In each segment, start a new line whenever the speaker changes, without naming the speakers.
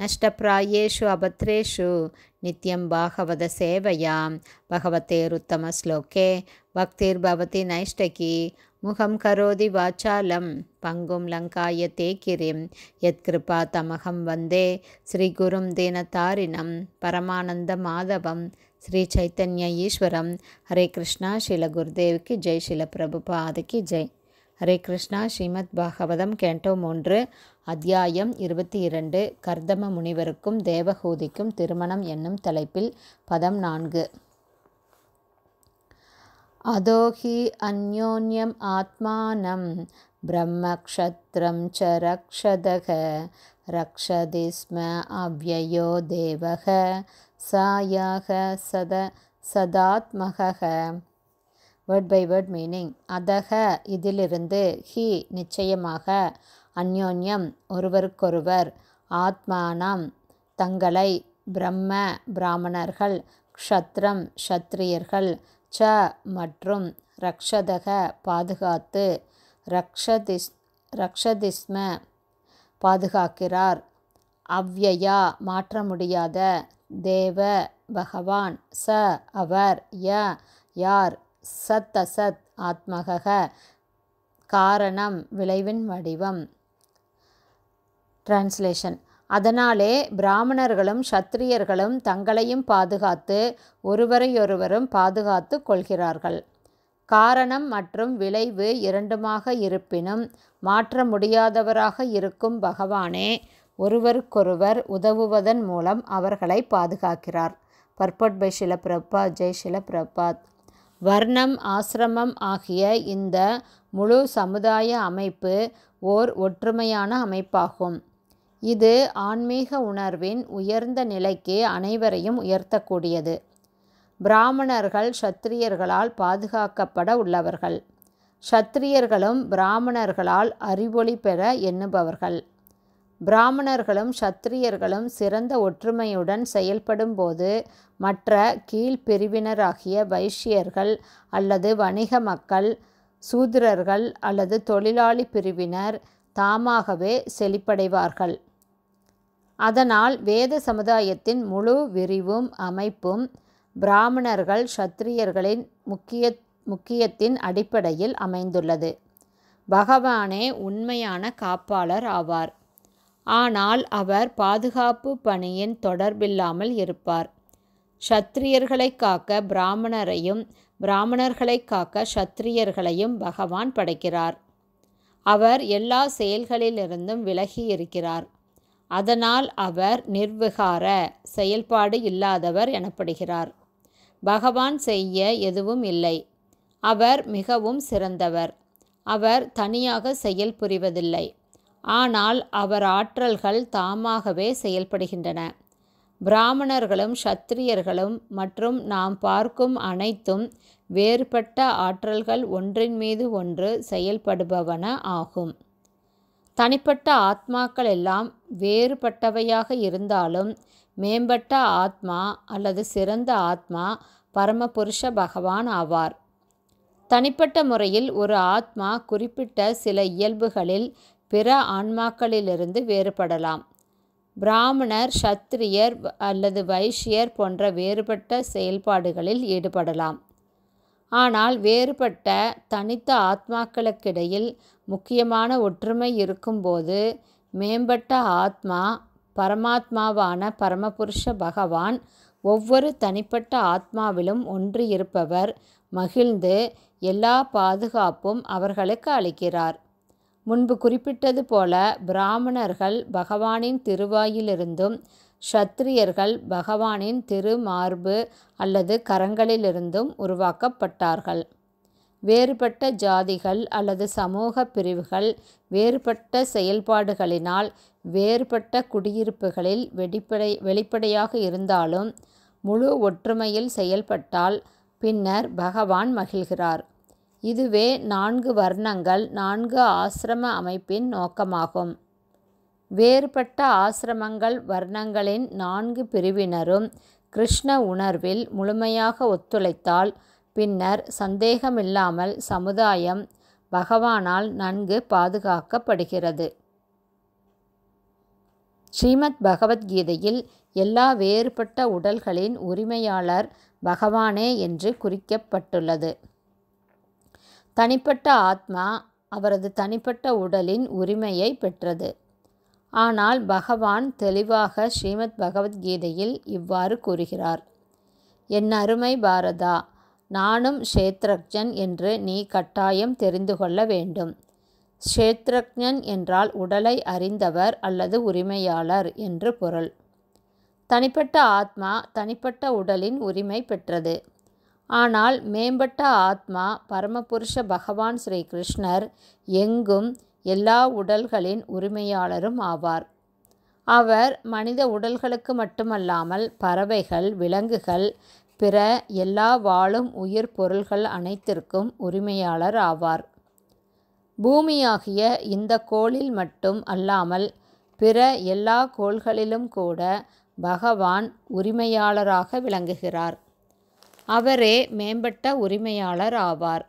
नष्टप्रायेषु अभद्रेषु नित्यं भागवतसेवयां भगवतेरुत्तमश्लोके भक्तिर्भवति नैष्टकी முகம் கரோதி வாச்சாலம் பங்கும் லங்காய தேக்கிரிம் யத்கிருபா தமகம் வந்தே ஸ்ரீகுரும் தீனதாரிணம் பரமானந்த மாதவம் ஸ்ரீ சைத்தன்ய ஈஸ்வரம் ஹரே கிருஷ்ணா ஷீல குருதேவுக்கு ஜெய் ஷில பிரபுபாதுக்கு ஜெய் ஹரே கிருஷ்ணா ஸ்ரீமத் பாகவதம் கேண்டோ மூன்று அத்தியாயம் இருபத்தி இரண்டு கர்தம முனிவருக்கும் தேவகூதிக்கும் திருமணம் என்னும் தலைப்பில் பதம் நான்கு அதோஹி அந்யோன்யம் ஆத்மானம் பிரம்மக்ஷத்ரம் ச ரக்ஷதக ரக்ஷதிஸ்ம அவ்யயோ அவ்வயோ தேவக சாயாக சத சதாத்மக வேர்ட் பை வேர்ட் மீனிங் அதக இதிலிருந்து ஹி நிச்சயமாக அந்யோன்யம் ஒருவருக்கொருவர் ஆத்மானம் தங்களை பிரம்ம பிராமணர்கள் க்ஷத்ரம் ஷத்ரியர்கள் ச மற்றும் ரக்ஷதக பாதுகாத்து ரக்ஷதிஸ் ரக்ஷதிஸ்ம பாதுகாக்கிறார் அவ்யயா மாற்ற முடியாத தேவ பகவான் ச அவர் ய யார் சத் அசத் ஆத்மக காரணம் விளைவின் வடிவம் டிரான்ஸ்லேஷன் அதனாலே பிராமணர்களும் சத்திரியர்களும் தங்களையும் பாதுகாத்து ஒருவரையொருவரும் பாதுகாத்து கொள்கிறார்கள் காரணம் மற்றும் விளைவு இரண்டுமாக இருப்பினும் மாற்ற முடியாதவராக இருக்கும் பகவானே ஒருவருக்கொருவர் உதவுவதன் மூலம் அவர்களை பாதுகாக்கிறார் பர்பட் பை பிரபா ஜெய் ஷிலப்ரபாத் வர்ணம் ஆசிரமம் ஆகிய இந்த முழு சமுதாய அமைப்பு ஓர் ஒற்றுமையான அமைப்பாகும் இது ஆன்மீக உணர்வின் உயர்ந்த நிலைக்கு அனைவரையும் உயர்த்தக்கூடியது பிராமணர்கள் சத்திரியர்களால் பாதுகாக்கப்பட உள்ளவர்கள் சத்திரியர்களும் பிராமணர்களால் அறிவொளி பெற எண்ணுபவர்கள் பிராமணர்களும் சத்திரியர்களும் சிறந்த ஒற்றுமையுடன் செயல்படும்போது மற்ற கீழ்பிரிவினராகிய வைஷ்யர்கள் அல்லது வணிக மக்கள் சூத்திரர்கள் அல்லது தொழிலாளி பிரிவினர் தாமாகவே செழிப்படைவார்கள் அதனால் வேத சமுதாயத்தின் முழு விரிவும் அமைப்பும் பிராமணர்கள் சத்திரியர்களின் முக்கிய முக்கியத்தின் அடிப்படையில் அமைந்துள்ளது பகவானே உண்மையான காப்பாளர் ஆவார் ஆனால் அவர் பாதுகாப்பு பணியின் தொடர்பில்லாமல் இருப்பார் சத்திரியர்களை காக்க பிராமணரையும் பிராமணர்களை காக்க சத்திரியர்களையும் பகவான் படைக்கிறார் அவர் எல்லா செயல்களிலிருந்தும் விலகி இருக்கிறார் அதனால் அவர் நிர்விகார செயல்பாடு இல்லாதவர் எனப்படுகிறார் பகவான் செய்ய எதுவும் இல்லை அவர் மிகவும் சிறந்தவர் அவர் தனியாக செயல் புரிவதில்லை ஆனால் அவர் ஆற்றல்கள் தாமாகவே செயல்படுகின்றன பிராமணர்களும் சத்திரியர்களும் மற்றும் நாம் பார்க்கும் அனைத்தும் வேறுபட்ட ஆற்றல்கள் ஒன்றின் மீது ஒன்று செயல்படுபவன ஆகும் தனிப்பட்ட ஆத்மாக்கள் எல்லாம் வேறுபட்டவையாக இருந்தாலும் மேம்பட்ட ஆத்மா அல்லது சிறந்த ஆத்மா பரமபுருஷ பகவான் ஆவார் தனிப்பட்ட முறையில் ஒரு ஆத்மா குறிப்பிட்ட சில இயல்புகளில் பிற ஆன்மாக்களிலிருந்து வேறுபடலாம் பிராமணர் சத்திரியர் அல்லது வைஷ்யர் போன்ற வேறுபட்ட செயல்பாடுகளில் ஈடுபடலாம் ஆனால் வேறுபட்ட தனித்த ஆத்மாக்களுக்கிடையில் முக்கியமான ஒற்றுமை இருக்கும்போது மேம்பட்ட ஆத்மா பரமாத்மாவான பரமபுருஷ பகவான் ஒவ்வொரு தனிப்பட்ட ஆத்மாவிலும் ஒன்று இருப்பவர் மகிழ்ந்து எல்லா பாதுகாப்பும் அவர்களுக்கு அளிக்கிறார் முன்பு குறிப்பிட்டது போல பிராமணர்கள் பகவானின் திருவாயிலிருந்தும் ஷத்திரியர்கள் பகவானின் திருமார்பு அல்லது கரங்களிலிருந்தும் உருவாக்கப்பட்டார்கள் வேறுபட்ட ஜாதிகள் அல்லது சமூக பிரிவுகள் வேறுபட்ட செயல்பாடுகளினால் வேறுபட்ட குடியிருப்புகளில் வெளிப்படை வெளிப்படையாக இருந்தாலும் முழு ஒற்றுமையில் செயல்பட்டால் பின்னர் பகவான் மகிழ்கிறார் இதுவே நான்கு வர்ணங்கள் நான்கு ஆசிரம அமைப்பின் நோக்கமாகும் வேறுபட்ட ஆசிரமங்கள் வர்ணங்களின் நான்கு பிரிவினரும் கிருஷ்ண உணர்வில் முழுமையாக ஒத்துழைத்தால் பின்னர் சந்தேகமில்லாமல் சமுதாயம் பகவானால் நன்கு பாதுகாக்கப்படுகிறது ஸ்ரீமத் பகவத்கீதையில் எல்லா வேறுபட்ட உடல்களின் உரிமையாளர் பகவானே என்று குறிக்கப்பட்டுள்ளது தனிப்பட்ட ஆத்மா அவரது தனிப்பட்ட உடலின் உரிமையை பெற்றது ஆனால் பகவான் தெளிவாக ஸ்ரீமத் பகவத்கீதையில் இவ்வாறு கூறுகிறார் என் அருமை பாரதா நானும் ஷேத்ரக்ஜன் என்று நீ கட்டாயம் தெரிந்து கொள்ள வேண்டும் ஷேத்ரக்ஞன் என்றால் உடலை அறிந்தவர் அல்லது உரிமையாளர் என்று பொருள் தனிப்பட்ட ஆத்மா தனிப்பட்ட உடலின் உரிமை பெற்றது ஆனால் மேம்பட்ட ஆத்மா பரமபுருஷ பகவான் ஸ்ரீ கிருஷ்ணர் எங்கும் எல்லா உடல்களின் உரிமையாளரும் ஆவார் அவர் மனித உடல்களுக்கு மட்டுமல்லாமல் பறவைகள் விலங்குகள் பிற எல்லா வாழும் உயிர் பொருள்கள் அனைத்திற்கும் உரிமையாளர் ஆவார் பூமியாகிய இந்த கோளில் மட்டும் அல்லாமல் பிற எல்லா கோள்களிலும் கூட பகவான் உரிமையாளராக விளங்குகிறார் அவரே மேம்பட்ட உரிமையாளர் ஆவார்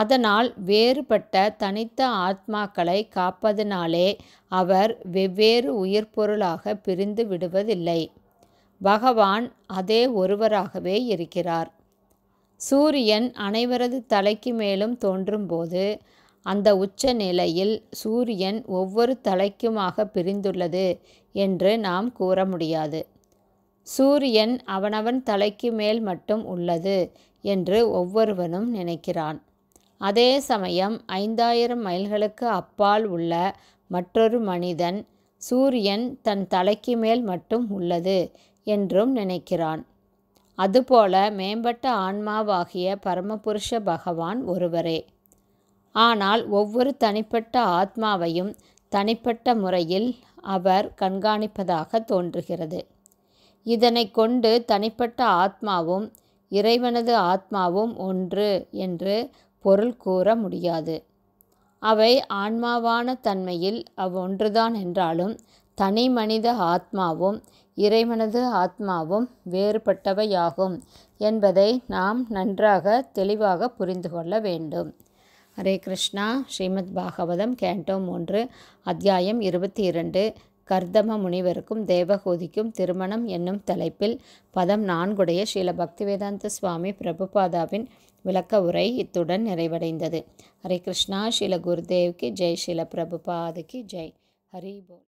அதனால் வேறுபட்ட தனித்த ஆத்மாக்களை காப்பதனாலே அவர் வெவ்வேறு உயிர்பொருளாக பொருளாக பிரிந்து விடுவதில்லை பகவான் அதே ஒருவராகவே இருக்கிறார் சூரியன் அனைவரது தலைக்கு மேலும் தோன்றும்போது அந்த உச்ச நிலையில் சூரியன் ஒவ்வொரு தலைக்குமாக பிரிந்துள்ளது என்று நாம் கூற முடியாது சூரியன் அவனவன் தலைக்கு மேல் மட்டும் உள்ளது என்று ஒவ்வொருவனும் நினைக்கிறான் அதே சமயம் ஐந்தாயிரம் மைல்களுக்கு அப்பால் உள்ள மற்றொரு மனிதன் சூரியன் தன் தலைக்கு மேல் மட்டும் உள்ளது என்றும் நினைக்கிறான் அதுபோல மேம்பட்ட ஆன்மாவாகிய பரமபுருஷ பகவான் ஒருவரே ஆனால் ஒவ்வொரு தனிப்பட்ட ஆத்மாவையும் தனிப்பட்ட முறையில் அவர் கண்காணிப்பதாக தோன்றுகிறது இதனை கொண்டு தனிப்பட்ட ஆத்மாவும் இறைவனது ஆத்மாவும் ஒன்று என்று பொருள் கூற முடியாது அவை ஆன்மாவான தன்மையில் அவ்வொன்றுதான் என்றாலும் தனி மனித ஆத்மாவும் இறைமனது ஆத்மாவும் வேறுபட்டவையாகும் என்பதை நாம் நன்றாக தெளிவாக புரிந்து கொள்ள வேண்டும் ஹரே கிருஷ்ணா ஸ்ரீமத் பாகவதம் கேண்டோ மூன்று அத்தியாயம் இருபத்தி இரண்டு கர்தம முனிவருக்கும் தேவகோதிக்கும் திருமணம் என்னும் தலைப்பில் பதம் நான்குடைய ஸ்ரீல பக்திவேதாந்த சுவாமி பிரபுபாதாவின் விளக்க உரை இத்துடன் நிறைவடைந்தது ஹரே கிருஷ்ணா ஷீல குருதேவ்கி ஜெய் ஷீல பிரபுபாதுக்கு ஜெய் ஹரி